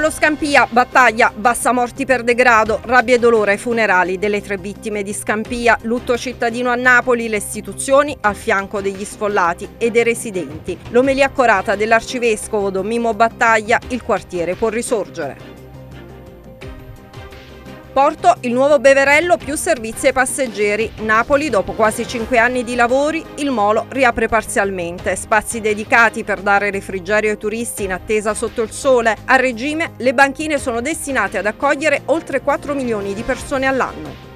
Paolo Scampia, battaglia, bassa morti per degrado, rabbia e dolore ai funerali delle tre vittime di Scampia, lutto cittadino a Napoli, le istituzioni al fianco degli sfollati e dei residenti. L'omelia accorata dell'arcivescovo Mimo Battaglia, il quartiere può risorgere. Porto il nuovo Beverello più servizi ai passeggeri. Napoli, dopo quasi 5 anni di lavori, il molo riapre parzialmente. Spazi dedicati per dare refrigerio ai turisti in attesa sotto il sole. A regime, le banchine sono destinate ad accogliere oltre 4 milioni di persone all'anno.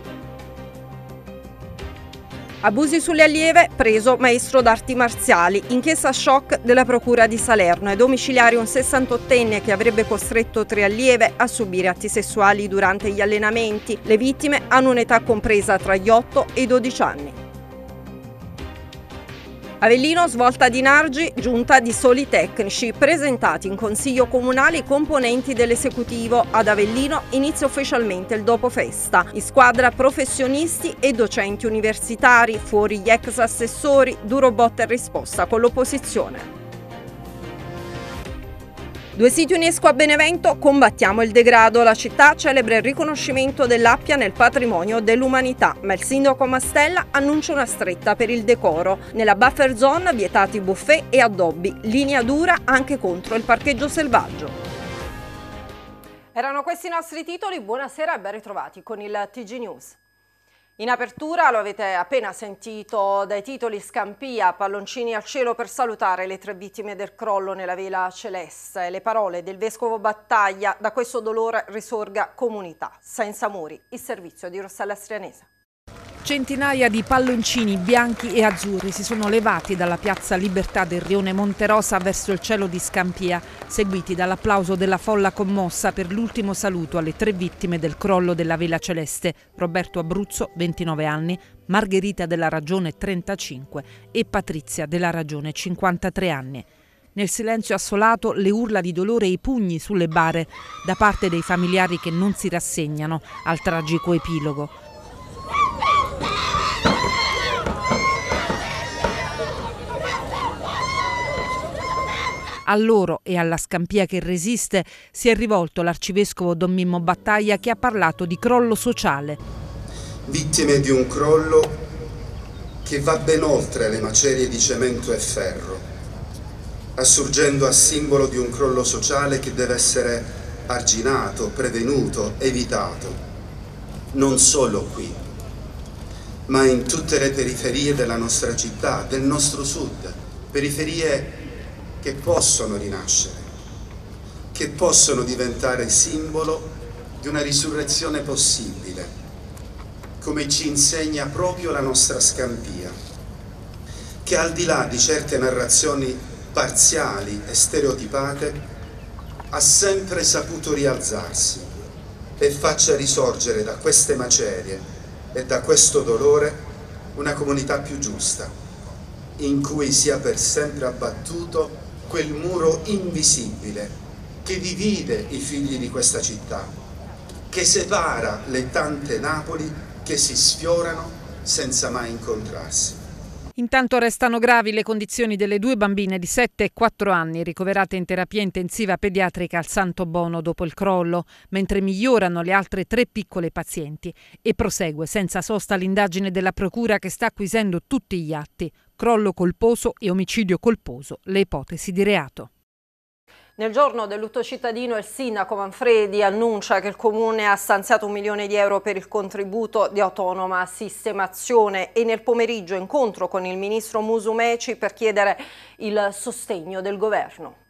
Abusi sulle allieve, preso maestro d'arti marziali, inchiesta shock della Procura di Salerno È domiciliare un 68enne che avrebbe costretto tre allieve a subire atti sessuali durante gli allenamenti. Le vittime hanno un'età compresa tra gli 8 e i 12 anni. Avellino svolta di Nargi, giunta di soli tecnici, presentati in Consiglio Comunale i componenti dell'esecutivo. Ad Avellino inizia ufficialmente il dopo festa. In squadra professionisti e docenti universitari, fuori gli ex assessori, duro botta e risposta con l'opposizione. Due siti UNESCO a Benevento, combattiamo il degrado. La città celebra il riconoscimento dell'Appia nel patrimonio dell'umanità, ma il sindaco Mastella annuncia una stretta per il decoro. Nella buffer zone vietati buffet e addobbi, linea dura anche contro il parcheggio selvaggio. Erano questi i nostri titoli, buonasera e ben ritrovati con il TG News. In apertura, lo avete appena sentito dai titoli, Scampia, palloncini al cielo per salutare le tre vittime del crollo nella vela celeste. Le parole del Vescovo Battaglia, da questo dolore risorga comunità. Senza muri, il servizio di Rossella Strianese. Centinaia di palloncini bianchi e azzurri si sono levati dalla piazza Libertà del rione Monterosa verso il cielo di Scampia, seguiti dall'applauso della folla commossa per l'ultimo saluto alle tre vittime del crollo della Vela Celeste, Roberto Abruzzo, 29 anni, Margherita della Ragione, 35 e Patrizia della Ragione, 53 anni. Nel silenzio assolato le urla di dolore e i pugni sulle bare da parte dei familiari che non si rassegnano al tragico epilogo. A loro e alla scampia che resiste si è rivolto l'arcivescovo Don Mimmo Battaglia che ha parlato di crollo sociale. Vittime di un crollo che va ben oltre le macerie di cemento e ferro, assurgendo a simbolo di un crollo sociale che deve essere arginato, prevenuto, evitato, non solo qui, ma in tutte le periferie della nostra città, del nostro sud, periferie che possono rinascere, che possono diventare simbolo di una risurrezione possibile, come ci insegna proprio la nostra scampia, che al di là di certe narrazioni parziali e stereotipate, ha sempre saputo rialzarsi e faccia risorgere da queste macerie e da questo dolore una comunità più giusta, in cui sia per sempre abbattuto quel muro invisibile che divide i figli di questa città, che separa le tante Napoli che si sfiorano senza mai incontrarsi. Intanto restano gravi le condizioni delle due bambine di 7 e 4 anni ricoverate in terapia intensiva pediatrica al Santo Bono dopo il crollo, mentre migliorano le altre tre piccole pazienti e prosegue senza sosta l'indagine della Procura che sta acquisendo tutti gli atti crollo colposo e omicidio colposo le ipotesi di reato. Nel giorno del lutto cittadino il sindaco Manfredi annuncia che il comune ha stanziato un milione di euro per il contributo di autonoma sistemazione e nel pomeriggio incontro con il ministro Musumeci per chiedere il sostegno del governo.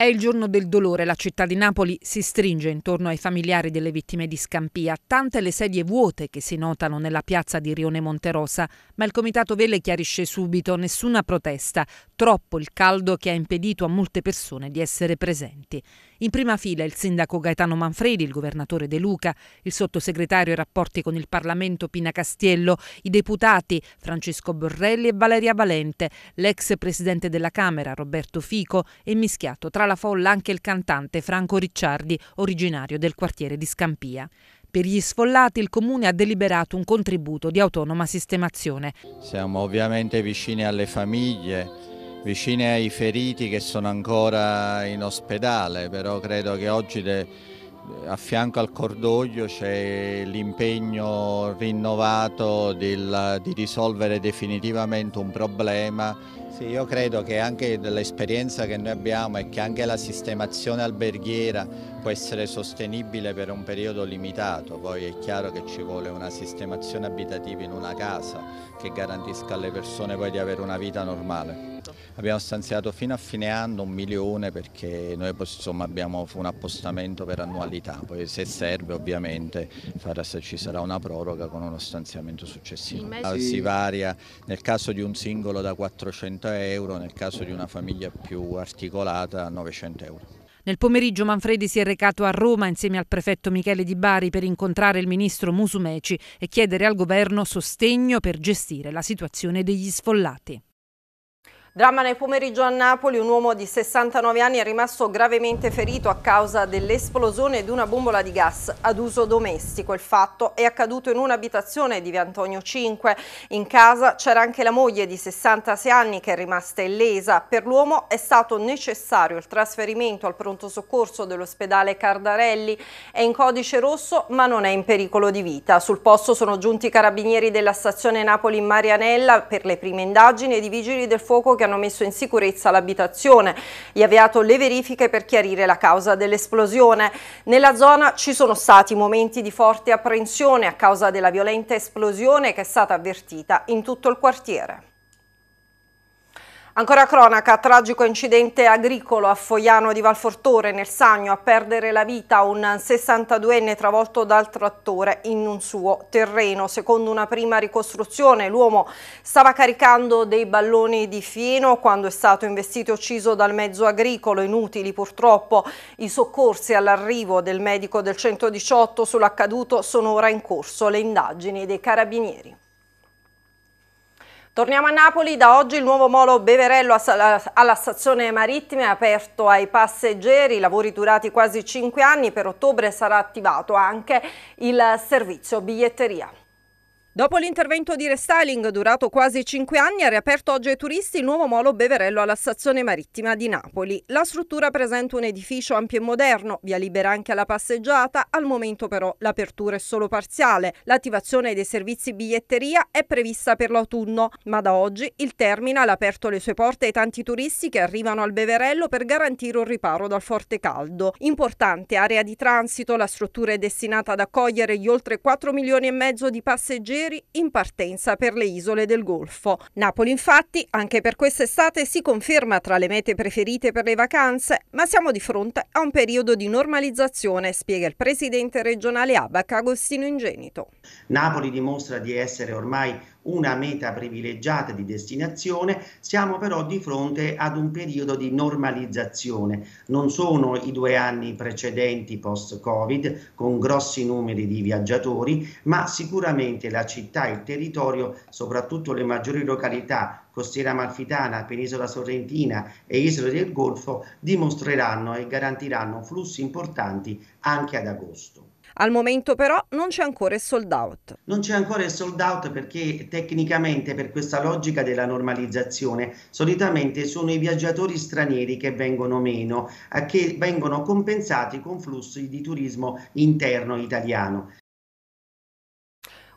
È il giorno del dolore, la città di Napoli si stringe intorno ai familiari delle vittime di Scampia, tante le sedie vuote che si notano nella piazza di Rione Monterosa, ma il comitato Vele chiarisce subito nessuna protesta, troppo il caldo che ha impedito a molte persone di essere presenti. In prima fila il sindaco Gaetano Manfredi, il governatore De Luca, il sottosegretario ai rapporti con il Parlamento Pina Castiello, i deputati Francesco Borrelli e Valeria Valente, l'ex presidente della Camera Roberto Fico e mischiato tra la folla anche il cantante Franco Ricciardi, originario del quartiere di Scampia. Per gli sfollati il Comune ha deliberato un contributo di autonoma sistemazione. Siamo ovviamente vicini alle famiglie, vicini ai feriti che sono ancora in ospedale, però credo che oggi... De a fianco al cordoglio c'è l'impegno rinnovato del, di risolvere definitivamente un problema. Sì, io credo che anche l'esperienza che noi abbiamo è che anche la sistemazione alberghiera può essere sostenibile per un periodo limitato, poi è chiaro che ci vuole una sistemazione abitativa in una casa che garantisca alle persone poi di avere una vita normale. Abbiamo stanziato fino a fine anno un milione perché noi insomma, abbiamo un appostamento per annualità, poi se serve ovviamente farà, se ci sarà una proroga con uno stanziamento successivo. Si varia nel caso di un singolo da 400 euro, nel caso di una famiglia più articolata a 900 euro. Nel pomeriggio Manfredi si è recato a Roma insieme al prefetto Michele Di Bari per incontrare il ministro Musumeci e chiedere al governo sostegno per gestire la situazione degli sfollati. Dramma nel pomeriggio a Napoli, un uomo di 69 anni è rimasto gravemente ferito a causa dell'esplosione di una bombola di gas ad uso domestico. Il fatto è accaduto in un'abitazione di Via Antonio 5. In casa c'era anche la moglie di 66 anni che è rimasta illesa. Per l'uomo è stato necessario il trasferimento al pronto soccorso dell'ospedale Cardarelli. È in codice rosso ma non è in pericolo di vita. Sul posto sono giunti i carabinieri della stazione Napoli in Marianella per le prime indagini e i vigili del fuoco che hanno hanno messo in sicurezza l'abitazione e avviato le verifiche per chiarire la causa dell'esplosione. Nella zona ci sono stati momenti di forte apprensione a causa della violenta esplosione che è stata avvertita in tutto il quartiere. Ancora cronaca, tragico incidente agricolo a Foiano di Valfortore nel Sagno a perdere la vita un 62enne travolto dal trattore in un suo terreno. Secondo una prima ricostruzione l'uomo stava caricando dei balloni di fieno quando è stato investito e ucciso dal mezzo agricolo. Inutili purtroppo i soccorsi all'arrivo del medico del 118 sull'accaduto sono ora in corso le indagini dei carabinieri. Torniamo a Napoli, da oggi il nuovo molo Beverello alla stazione marittima è aperto ai passeggeri, lavori durati quasi 5 anni, per ottobre sarà attivato anche il servizio biglietteria. Dopo l'intervento di restyling durato quasi cinque anni ha riaperto oggi ai turisti il nuovo molo Beverello alla stazione marittima di Napoli. La struttura presenta un edificio ampio e moderno, via libera anche alla passeggiata, al momento però l'apertura è solo parziale. L'attivazione dei servizi biglietteria è prevista per l'autunno, ma da oggi il terminal ha aperto le sue porte ai tanti turisti che arrivano al Beverello per garantire un riparo dal forte caldo. Importante area di transito, la struttura è destinata ad accogliere gli oltre 4 milioni e mezzo di passeggeri passeggeri in partenza per le isole del Golfo. Napoli infatti anche per quest'estate si conferma tra le mete preferite per le vacanze, ma siamo di fronte a un periodo di normalizzazione, spiega il presidente regionale ABAC Agostino Ingenito. Napoli dimostra di essere ormai una meta privilegiata di destinazione, siamo però di fronte ad un periodo di normalizzazione. Non sono i due anni precedenti post-Covid con grossi numeri di viaggiatori, ma sicuramente la città e il territorio, soprattutto le maggiori località costiera amalfitana, penisola sorrentina e isole del Golfo, dimostreranno e garantiranno flussi importanti anche ad agosto. Al momento però non c'è ancora il sold out. Non c'è ancora il sold out perché tecnicamente per questa logica della normalizzazione solitamente sono i viaggiatori stranieri che vengono meno, eh, che vengono compensati con flussi di turismo interno italiano.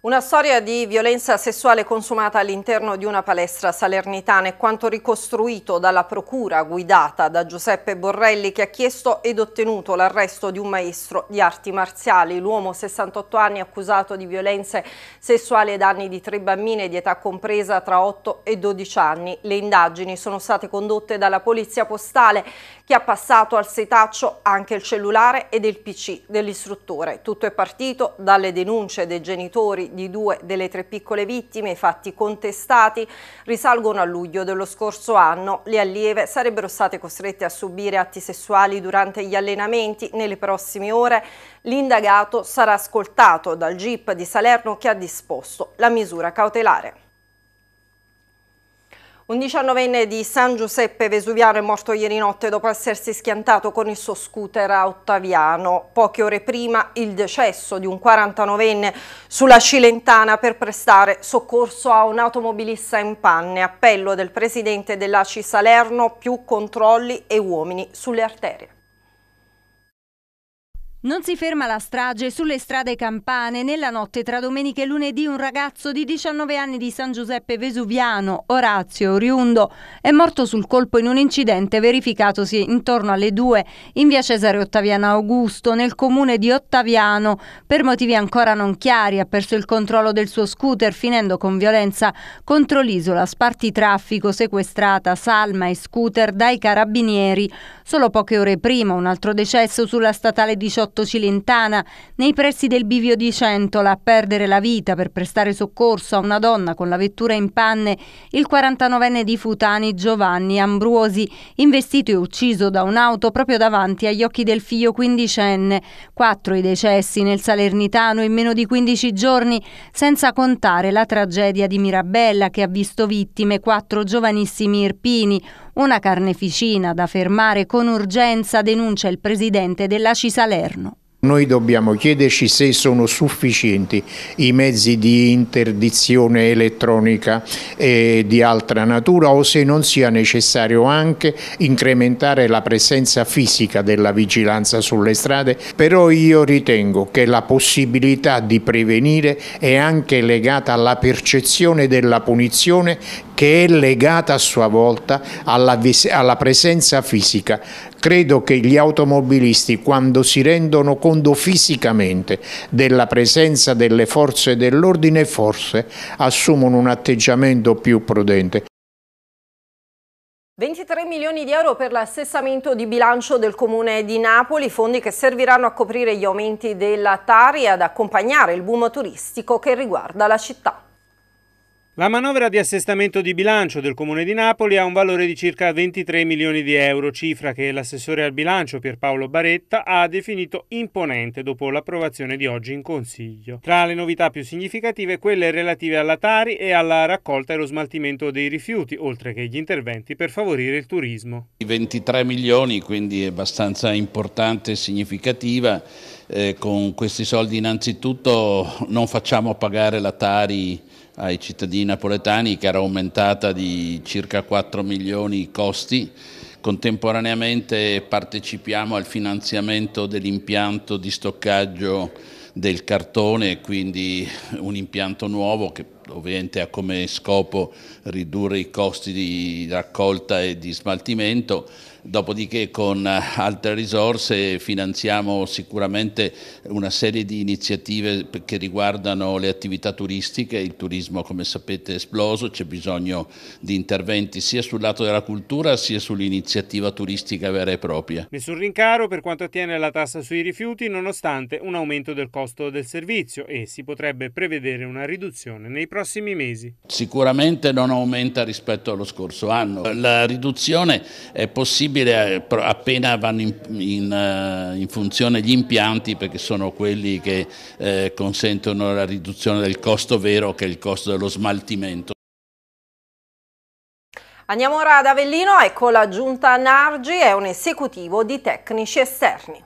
Una storia di violenza sessuale consumata all'interno di una palestra salernitana è quanto ricostruito dalla procura guidata da Giuseppe Borrelli che ha chiesto ed ottenuto l'arresto di un maestro di arti marziali, l'uomo 68 anni accusato di violenze sessuali ai danni di tre bambine di età compresa tra 8 e 12 anni. Le indagini sono state condotte dalla polizia postale che ha passato al setaccio anche il cellulare ed il PC dell'istruttore. Tutto è partito dalle denunce dei genitori di due delle tre piccole vittime, i fatti contestati risalgono a luglio dello scorso anno. Le allieve sarebbero state costrette a subire atti sessuali durante gli allenamenti. Nelle prossime ore l'indagato sarà ascoltato dal GIP di Salerno che ha disposto la misura cautelare. Un diciannovenne di San Giuseppe Vesuviano è morto ieri notte dopo essersi schiantato con il suo scooter a Ottaviano. Poche ore prima il decesso di un 49enne sulla Cilentana per prestare soccorso a un automobilista in panne. Appello del presidente dell'ACI Salerno, più controlli e uomini sulle arterie. Non si ferma la strage sulle strade campane. Nella notte tra domenica e lunedì un ragazzo di 19 anni di San Giuseppe Vesuviano, Orazio Oriundo, è morto sul colpo in un incidente verificatosi intorno alle 2 in via Cesare Ottaviano Augusto, nel comune di Ottaviano. Per motivi ancora non chiari ha perso il controllo del suo scooter finendo con violenza contro l'isola Sparti traffico, sequestrata Salma e scooter dai carabinieri. Solo poche ore prima un altro decesso sulla statale 18 Cilentana, nei pressi del bivio di Centola, a perdere la vita per prestare soccorso a una donna con la vettura in panne, il 49enne di Futani Giovanni Ambruosi, investito e ucciso da un'auto proprio davanti agli occhi del figlio quindicenne. Quattro i decessi nel Salernitano in meno di 15 giorni, senza contare la tragedia di Mirabella che ha visto vittime quattro giovanissimi irpini, una carneficina da fermare con urgenza denuncia il presidente della Cisalerno. Noi dobbiamo chiederci se sono sufficienti i mezzi di interdizione elettronica e eh, di altra natura o se non sia necessario anche incrementare la presenza fisica della vigilanza sulle strade, però io ritengo che la possibilità di prevenire è anche legata alla percezione della punizione che è legata a sua volta alla, alla presenza fisica. Credo che gli automobilisti quando si rendono conto fisicamente della presenza delle forze dell'ordine forse assumono un atteggiamento più prudente. 23 milioni di euro per l'assessamento di bilancio del Comune di Napoli, fondi che serviranno a coprire gli aumenti della Tari e ad accompagnare il boom turistico che riguarda la città. La manovra di assestamento di bilancio del Comune di Napoli ha un valore di circa 23 milioni di euro, cifra che l'assessore al bilancio Pierpaolo Baretta ha definito imponente dopo l'approvazione di oggi in Consiglio. Tra le novità più significative quelle relative alla Tari e alla raccolta e lo smaltimento dei rifiuti, oltre che gli interventi per favorire il turismo. 23 milioni, quindi è abbastanza importante e significativa. Eh, con questi soldi innanzitutto non facciamo pagare la Tari ai cittadini napoletani che era aumentata di circa 4 milioni i costi. Contemporaneamente partecipiamo al finanziamento dell'impianto di stoccaggio del cartone, quindi un impianto nuovo che ovviamente ha come scopo ridurre i costi di raccolta e di smaltimento dopodiché con eh, altre risorse finanziamo sicuramente una serie di iniziative che riguardano le attività turistiche, il turismo come sapete è esploso, c'è bisogno di interventi sia sul lato della cultura sia sull'iniziativa turistica vera e propria. Nessun rincaro per quanto attiene la tassa sui rifiuti nonostante un aumento del costo del servizio e si potrebbe prevedere una riduzione nei prossimi mesi. Sicuramente non aumenta rispetto allo scorso anno, la riduzione è possibile possibile eh, appena vanno in, in, eh, in, funzione gli impianti perché sono quelli che eh, consentono la riduzione del costo vero che è il costo dello smaltimento. Andiamo ora ad Avellino, ecco la giunta Nargi, è un esecutivo di tecnici esterni.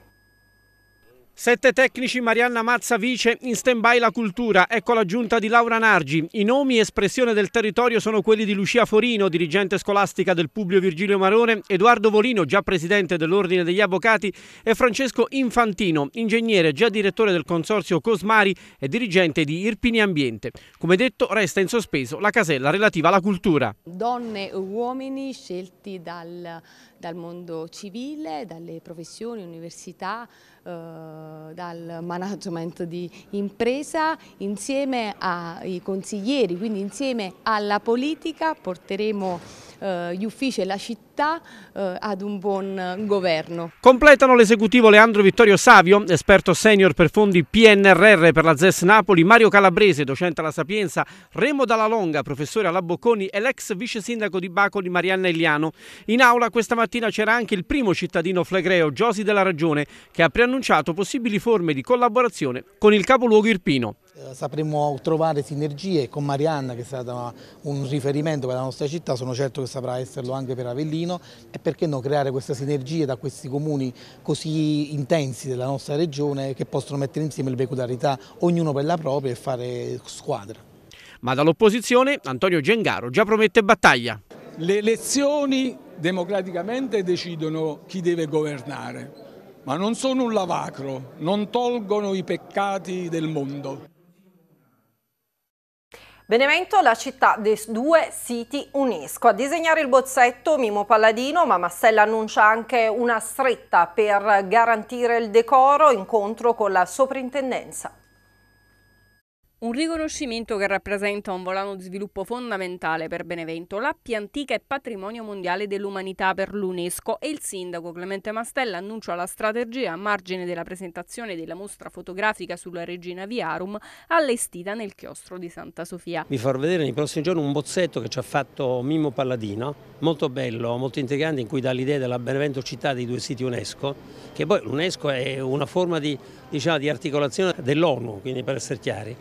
Sette tecnici Marianna Mazza vice in stand-by la cultura, ecco l'aggiunta di Laura Nargi. I nomi e espressione del territorio sono quelli di Lucia Forino, dirigente scolastica del Publio Virgilio Marone, Edoardo Volino, già presidente dell'Ordine degli Avvocati, e Francesco Infantino, ingegnere, già direttore del consorzio Cosmari e dirigente di Irpini Ambiente. Come detto, resta in sospeso la casella relativa alla cultura. Donne e uomini scelti dal dal mondo civile, dalle professioni, università, eh, dal management di impresa, insieme ai consiglieri, quindi insieme alla politica porteremo eh, gli uffici e la città eh, ad un buon eh, governo. Completano l'esecutivo Leandro Vittorio Savio, esperto senior per fondi PNRR per la ZES Napoli, Mario Calabrese, docente alla Sapienza, Remo Dalla Longa, professore alla Bocconi e l'ex vice sindaco di Bacoli Marianna Eliano. In aula questa mattina c'era anche il primo cittadino flegreo, Giosi della Ragione, che ha preannunciato possibili forme di collaborazione con il capoluogo irpino. Eh, sapremo trovare sinergie con Marianna che è stata un riferimento per la nostra città, sono certo che saprà esserlo anche per Avellino e perché no creare queste sinergie da questi comuni così intensi della nostra regione che possono mettere insieme le peculiarità ognuno per la propria e fare squadra. Ma dall'opposizione Antonio Gengaro già promette battaglia. Le elezioni democraticamente decidono chi deve governare ma non sono un lavacro, non tolgono i peccati del mondo. Benevento, la città dei due siti UNESCO. A disegnare il bozzetto Mimo Palladino, ma Massella annuncia anche una stretta per garantire il decoro, incontro con la soprintendenza. Un riconoscimento che rappresenta un volano di sviluppo fondamentale per Benevento, l'Appia antica e patrimonio mondiale dell'umanità per l'UNESCO e il sindaco Clemente Mastella annuncia la strategia a margine della presentazione della mostra fotografica sulla regina Viarum allestita nel chiostro di Santa Sofia. Vi farò vedere nei prossimi giorni un bozzetto che ci ha fatto Mimmo Palladino, molto bello, molto integrante in cui dà l'idea della Benevento città dei due siti UNESCO, che poi l'UNESCO è una forma di diciamo, di articolazione dell'ONU, quindi per essere chiari.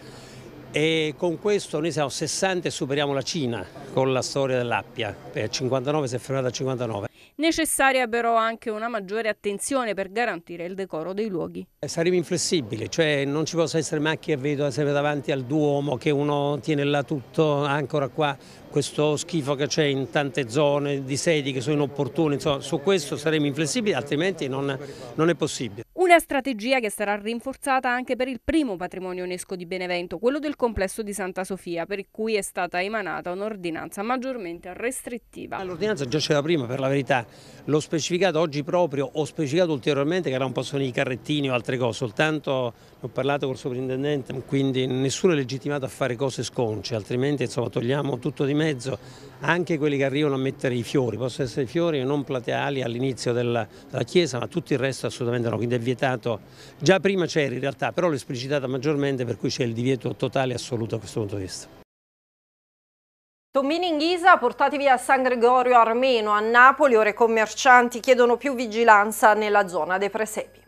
E con questo noi siamo 60 e superiamo la Cina con la storia dell'Appia, per 59 si è fermata a 59. Necessaria però anche una maggiore attenzione per garantire il decoro dei luoghi. Eh, saremo inflessibili, cioè non ci possono essere macchie macchine, vedo sempre davanti al Duomo che uno tiene là tutto, ancora qua questo schifo che c'è in tante zone di sedi che sono inopportune, insomma su questo saremo inflessibili, altrimenti non, non è possibile. Una strategia che sarà rinforzata anche per il primo patrimonio UNESCO di Benevento, quello del complesso di Santa Sofia, per cui è stata emanata un'ordinanza maggiormente restrittiva. L'ordinanza già c'era prima, per la verità. L'ho specificato oggi proprio, ho specificato ulteriormente che era un po' sono i carrettini o altre cose, soltanto ho parlato col sovrintendente, quindi nessuno è legittimato a fare cose sconce, altrimenti insomma, togliamo tutto di mezzo anche quelli che arrivano a mettere i fiori, possono essere fiori non plateali all'inizio della, della, chiesa, ma tutto il resto assolutamente no, quindi è vietato, già prima c'era in realtà, però l'ho esplicitata maggiormente per cui c'è il divieto totale e assoluto a questo punto di vista. Tommini in ghisa portati via a San Gregorio Armeno a Napoli, ore commercianti chiedono più vigilanza nella zona dei presepi.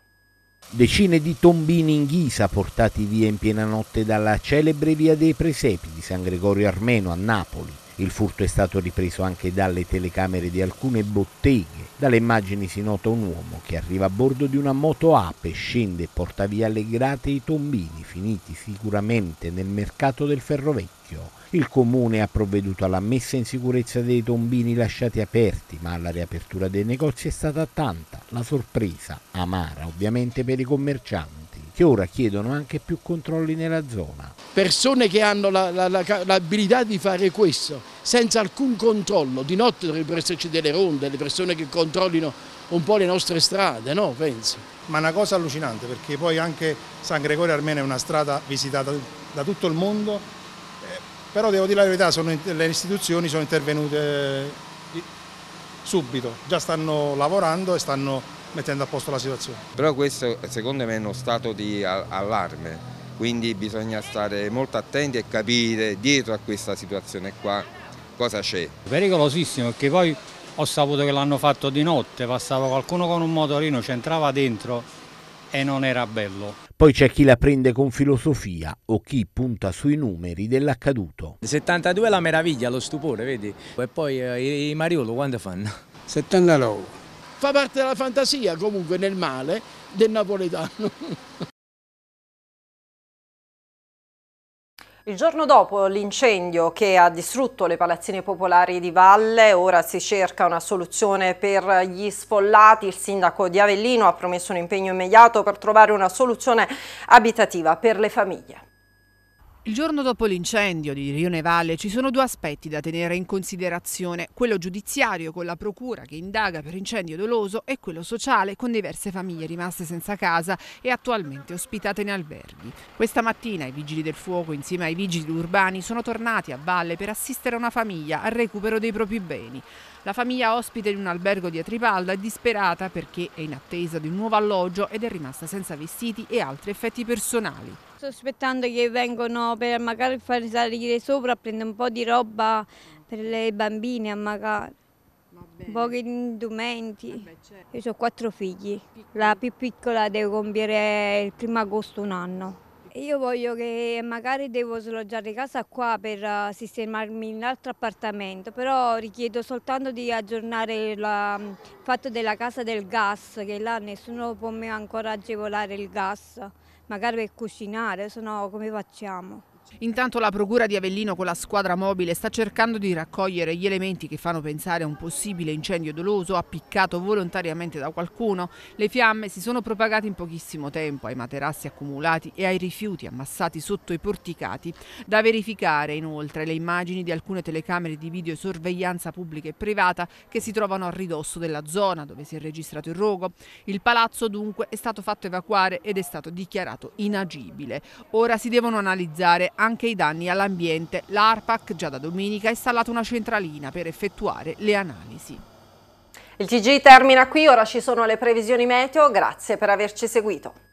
Decine di tombini in ghisa portati via in piena notte dalla celebre via dei presepi di San Gregorio Armeno a Napoli. Il furto è stato ripreso anche dalle telecamere di alcune botteghe. Dalle immagini si nota un uomo che arriva a bordo di una moto ape, scende e porta via le grate e i tombini, finiti sicuramente nel mercato del ferro vecchio. Il comune ha provveduto alla messa in sicurezza dei tombini lasciati aperti, ma la riapertura dei negozi è stata tanta la sorpresa, amara ovviamente per i commercianti che ora chiedono anche più controlli nella zona. Persone che hanno l'abilità di fare questo senza alcun controllo, di notte dovrebbero esserci delle ronde, le persone che controllino un po' le nostre strade, no? Penso. Ma è una cosa allucinante perché poi anche San Gregorio Armeno è una strada visitata da tutto il mondo, eh, però devo dire la verità, sono, le istituzioni sono intervenute eh, subito, già stanno lavorando e stanno mettendo a posto la situazione. Però questo secondo me è uno stato di allarme, quindi bisogna stare molto attenti e capire dietro a questa situazione qua cosa c'è. Pericolosissimo perché poi ho saputo che l'hanno fatto di notte, passava qualcuno con un motorino, c'entrava dentro e non era bello. Poi c'è chi la prende con filosofia o chi punta sui numeri dell'accaduto. 72 è la meraviglia, lo stupore, vedi? E poi eh, i Mariolo quando fanno? 79 fa parte della fantasia comunque nel male del napoletano. Il giorno dopo l'incendio che ha distrutto le palazzine popolari di Valle, ora si cerca una soluzione per gli sfollati. Il sindaco di Avellino ha promesso un impegno immediato per trovare una soluzione abitativa per le famiglie. Il giorno dopo l'incendio di Rione Valle ci sono due aspetti da tenere in considerazione, quello giudiziario con la procura che indaga per incendio doloso e quello sociale con diverse famiglie rimaste senza casa e attualmente ospitate in alberghi. Questa mattina i vigili del fuoco insieme ai vigili urbani sono tornati a valle per assistere una famiglia al recupero dei propri beni. La famiglia ospite in un albergo di Atripalda è disperata perché è in attesa di un nuovo alloggio ed è rimasta senza vestiti e altri effetti personali. Sto aspettando che vengano per magari far salire sopra a prendere un po' di roba per le bambine magari. Pochi indumenti. Vabbè, certo. Io ho quattro figli. La più piccola deve compiere il primo agosto un anno. Io voglio che magari devo sloggiare casa qua per eh, sistemarmi in un altro appartamento, però richiedo soltanto di aggiornare il mm, fatto della casa del gas, che là nessuno può ancora agevolare il gas magari per cucinare, se no come facciamo? Intanto la Procura di Avellino con la squadra mobile sta cercando di raccogliere gli elementi che fanno pensare a un possibile incendio doloso appiccato volontariamente da qualcuno. Le fiamme si sono propagate in pochissimo tempo ai materassi accumulati e ai rifiuti ammassati sotto i porticati. Da verificare inoltre le immagini di alcune telecamere di videosorveglianza pubblica e privata che si trovano a ridosso della zona dove si è registrato il rogo. Il palazzo dunque è stato fatto evacuare ed è stato dichiarato inagibile. Ora si devono analizzare anche i danni all'ambiente. L'ARPAC già da domenica ha installato una centralina per effettuare le analisi. Il TG termina qui, ora ci sono le previsioni meteo, grazie per averci seguito.